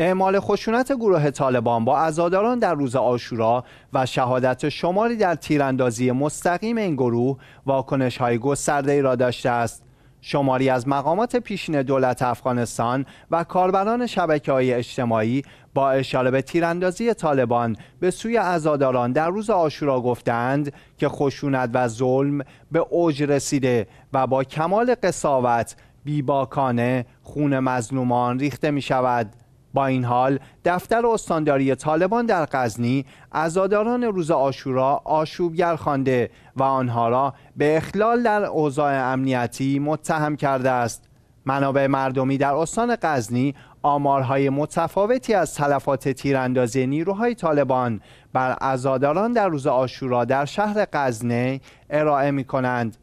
اعمال خشونت گروه طالبان با ازاداران در روز آشورا و شهادت شماری در تیراندازی مستقیم این گروه واکنش های گسترده ای را داشته است شماری از مقامات پیشین دولت افغانستان و کاربران شبکه های اجتماعی با اشاره به تیراندازی طالبان به سوی ازاداران در روز آشورا گفتند که خشونت و ظلم به اوج رسیده و با کمال قصاوت بیباکانه خون مظلومان ریخته می شود با این حال دفتر استانداری طالبان در غزنی ازاداران روز آشورا آشوبگر خوانده و آنها را به اخلال در اوضاع امنیتی متهم کرده است منابع مردمی در استان غزنی آمارهای متفاوتی از تلفات تیراندازی نیروهای طالبان بر ازاداران در روز آشورا در شهر قزنه ارائه می کنند.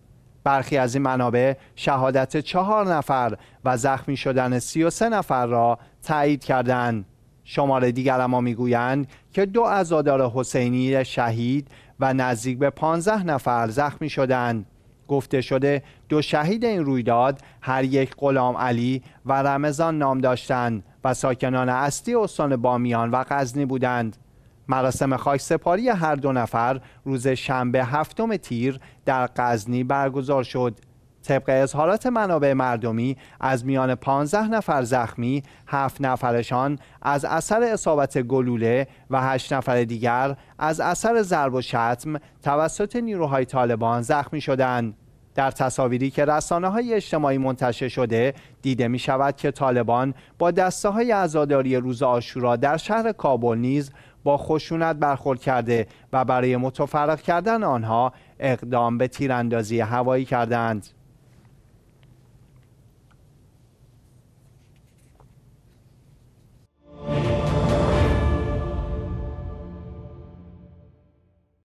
برخی از این منابع شهادت چهار نفر و زخمی شدن سه نفر را تایید کردند شماره دیگر اما میگویند که دو عزادار حسینی شهید و نزدیک به 15 نفر زخمی شدند گفته شده دو شهید این رویداد هر یک غلام علی و رمضان نام داشتند و ساکنان اصلی استان بامیان و غزنی بودند مراسم سپاری هر دو نفر روز شنبه هفتم تیر در غزنی برگزار شد طبق اظهارات منابع مردمی از میان 15 نفر زخمی هفت نفرشان از اثر اصابت گلوله و هشت نفر دیگر از اثر ضرب و شتم توسط نیروهای طالبان زخمی شدند در تصاویری که رسانه های اجتماعی منتشر شده دیده می شود که طالبان با دسته های عزاداری روز آشورا در شهر کابل نیز با خشونت برخورد کرده و برای متفرق کردن آنها اقدام به تیراندازی هوایی کردند.